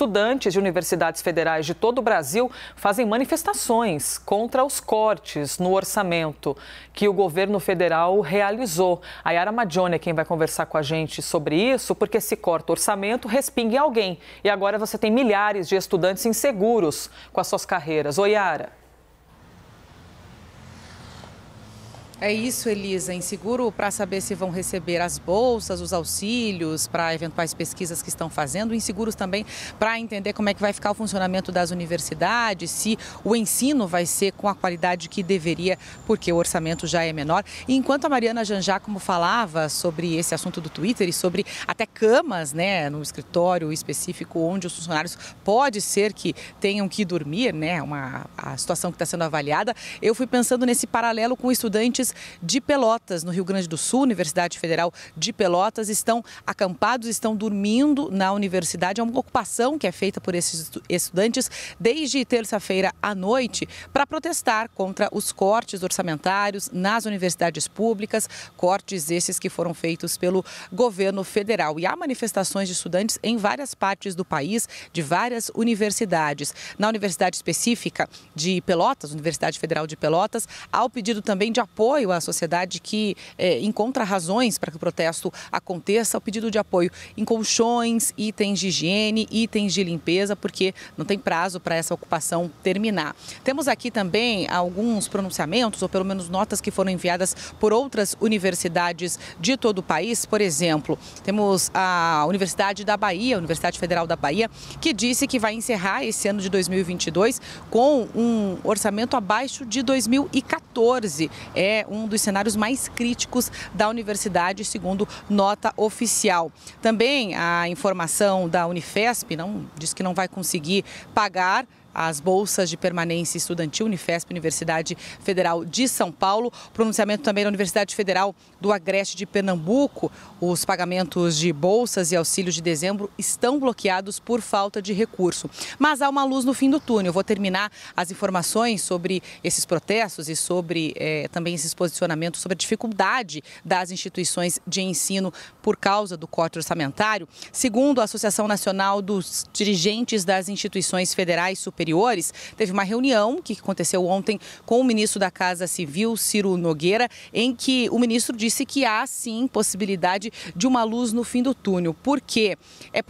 estudantes de universidades federais de todo o Brasil fazem manifestações contra os cortes no orçamento que o governo federal realizou. A Yara Magione é quem vai conversar com a gente sobre isso, porque se corta o orçamento, respinga em alguém. E agora você tem milhares de estudantes inseguros com as suas carreiras. Oi, Yara. É isso, Elisa. Inseguro para saber se vão receber as bolsas, os auxílios para eventuais pesquisas que estão fazendo. Inseguros também para entender como é que vai ficar o funcionamento das universidades, se o ensino vai ser com a qualidade que deveria, porque o orçamento já é menor. E enquanto a Mariana Janjá, como falava sobre esse assunto do Twitter e sobre até camas, né, no escritório específico onde os funcionários pode ser que tenham que dormir, né, uma a situação que está sendo avaliada. Eu fui pensando nesse paralelo com estudantes estudantes de Pelotas, no Rio Grande do Sul, Universidade Federal de Pelotas, estão acampados, estão dormindo na universidade. É uma ocupação que é feita por esses estudantes desde terça-feira à noite para protestar contra os cortes orçamentários nas universidades públicas, cortes esses que foram feitos pelo governo federal. E há manifestações de estudantes em várias partes do país, de várias universidades. Na universidade específica de Pelotas, Universidade Federal de Pelotas, há o pedido também de apoio apoio à sociedade que é, encontra razões para que o protesto aconteça, o pedido de apoio em colchões, itens de higiene, itens de limpeza, porque não tem prazo para essa ocupação terminar. Temos aqui também alguns pronunciamentos, ou pelo menos notas que foram enviadas por outras universidades de todo o país. Por exemplo, temos a Universidade da Bahia, a Universidade Federal da Bahia, que disse que vai encerrar esse ano de 2022 com um orçamento abaixo de 2014. É um dos cenários mais críticos da universidade, segundo nota oficial. Também a informação da Unifesp não, diz que não vai conseguir pagar as bolsas de permanência estudantil Unifesp, Universidade Federal de São Paulo. Pronunciamento também da Universidade Federal do Agreste de Pernambuco. Os pagamentos de bolsas e auxílios de dezembro estão bloqueados por falta de recurso. Mas há uma luz no fim do túnel. Eu vou terminar as informações sobre esses protestos e sobre eh, também esses posicionamentos sobre a dificuldade das instituições de ensino por causa do corte orçamentário. Segundo a Associação Nacional dos Dirigentes das Instituições Federais Superiores, Exteriores teve uma reunião que aconteceu ontem com o ministro da Casa Civil, Ciro Nogueira, em que o ministro disse que há sim possibilidade de uma luz no fim do túnel, porque é,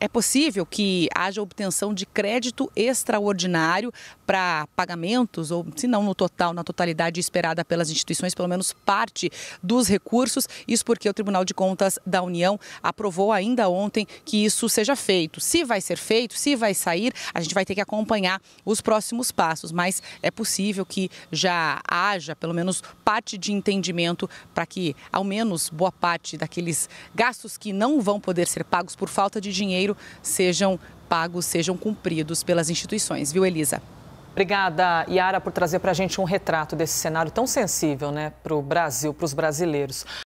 é possível que haja obtenção de crédito extraordinário para pagamentos, ou se não no total, na totalidade esperada pelas instituições, pelo menos parte dos recursos. Isso porque o Tribunal de Contas da União aprovou ainda ontem que isso seja feito. Se vai ser feito, se vai sair, a gente vai ter que acompanhar acompanhar os próximos passos, mas é possível que já haja pelo menos parte de entendimento para que ao menos boa parte daqueles gastos que não vão poder ser pagos por falta de dinheiro sejam pagos, sejam cumpridos pelas instituições, viu, Elisa? Obrigada, Yara, por trazer para a gente um retrato desse cenário tão sensível né, para o Brasil, para os brasileiros.